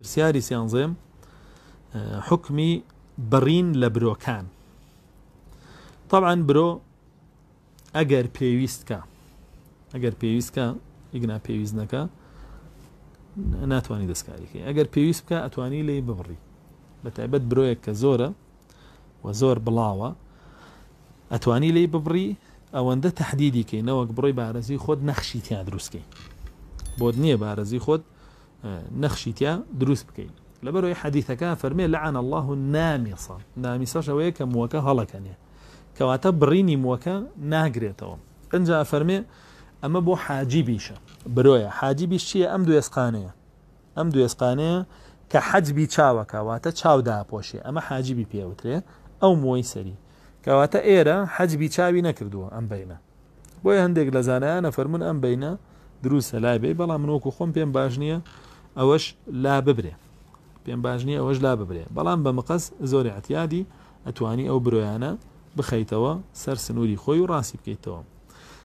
پرسیاری سیانزێم حکمی بڕین لە برۆکان طبعاً برۆ ئەگەر پێویستکە ئەگەر پێویستکە ئیگنا پێویستەکە ناتوانانی دەستکاریکە ئەگەر پێویست بکە ئەتوانی لی ببڕی بە تایبەت برۆیەک کە زۆرە و زۆر بڵاوە ئەتوانی لی ببڕی ئەوەندە تهدیدیکەی نەوەک بڕۆی بارەزی خۆت نەخشی تیا دروستکەی بۆت نییە بارەزی خۆت نەخشیتیا دروست بکەین لەبەرەوەی حەدیثەکە فەرمێ لەعان الله و نامیسە نامیسەش ئەوەیە کە موەکە هەڵەکەنێ کەواتە بڕینی موەکە ناگرێتەوە ئەجا فەرمێ ئەمە بۆ حاجی بیشە برۆیە حاجی بیش چیە ئەم دو ێسقانەیە ئەم دو ێسقانەیە کە حەجبی چاوەکەواتە چاوداپۆشێ ئەمە حاجیبی پێوترێ ئەو مۆی سەری کەواتە ئێرە حەجبی چاوی نەکردووە ئەم بینە بۆی هەندێک لە زانایانە فەرمون ئەم بینە دروستە لای بێ بەڵام منۆکو خۆم پێم باش نییە ئەوەش لا ببرێ پێم باشنی ئەوەش لا ببرێ بەڵام بە مقەس زۆری عتیادی ئەتوانی ئەو برۆیانە بخەیتەوە سەر سنووری خۆی و ڕاستی بکەیتەوە